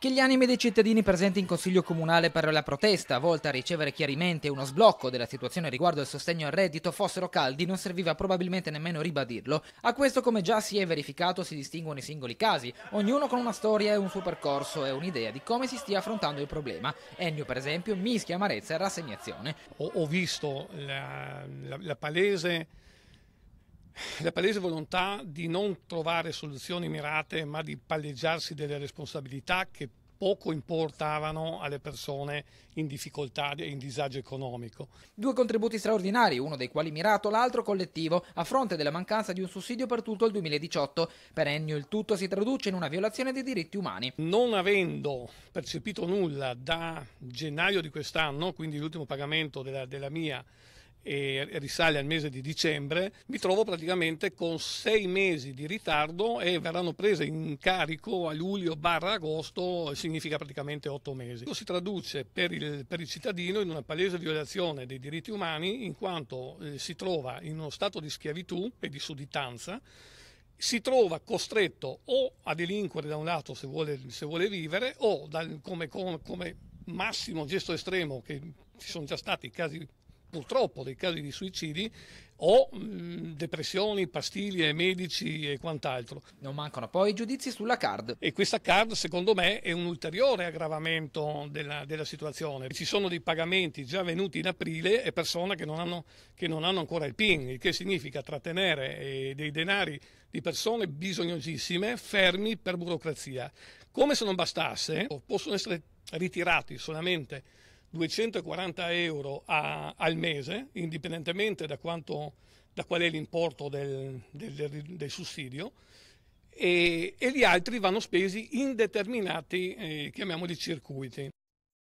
che gli animi dei cittadini presenti in Consiglio Comunale per la protesta, volta a ricevere chiarimenti e uno sblocco della situazione riguardo al sostegno al reddito, fossero caldi non serviva probabilmente nemmeno ribadirlo. A questo, come già si è verificato, si distinguono i singoli casi, ognuno con una storia e un suo percorso e un'idea di come si stia affrontando il problema. Ennio, per esempio, mischia amarezza e rassegnazione. Ho, ho visto la, la, la palese la palese volontà di non trovare soluzioni mirate, ma di palleggiarsi delle responsabilità che poco importavano alle persone in difficoltà e in disagio economico. Due contributi straordinari, uno dei quali mirato, l'altro collettivo, a fronte della mancanza di un sussidio per tutto il 2018. Per Ennio il tutto si traduce in una violazione dei diritti umani. Non avendo percepito nulla da gennaio di quest'anno, quindi l'ultimo pagamento della, della mia e risale al mese di dicembre, mi trovo praticamente con sei mesi di ritardo e verranno prese in carico a luglio barra agosto, significa praticamente otto mesi. Questo si traduce per il, per il, cittadino in una palese violazione dei diritti umani in quanto eh, si trova in uno stato di schiavitù e di sudditanza si trova costretto o a delinquere da un lato se vuole, se vuole vivere o dal, come, come, come massimo gesto estremo che ci sono già stati casi purtroppo dei casi di suicidi o mh, mm, depressioni, pastiglie, medici e quant'altro. Non mancano poi i giudizi sulla card. E questa card secondo me è un ulteriore aggravamento della, della situazione. Ci sono dei pagamenti già venuti in aprile e persone che non hanno, che non hanno ancora il PIN, il che significa trattenere eh, dei denari di persone bisognosissime fermi per burocrazia. Come se non bastasse, possono essere ritirati solamente 240 euro a, al mese, indipendentemente da, quanto, da qual è l'importo del, del, del sussidio, e, e, gli altri vanno spesi in determinati, eh, chiamiamoli, circuiti.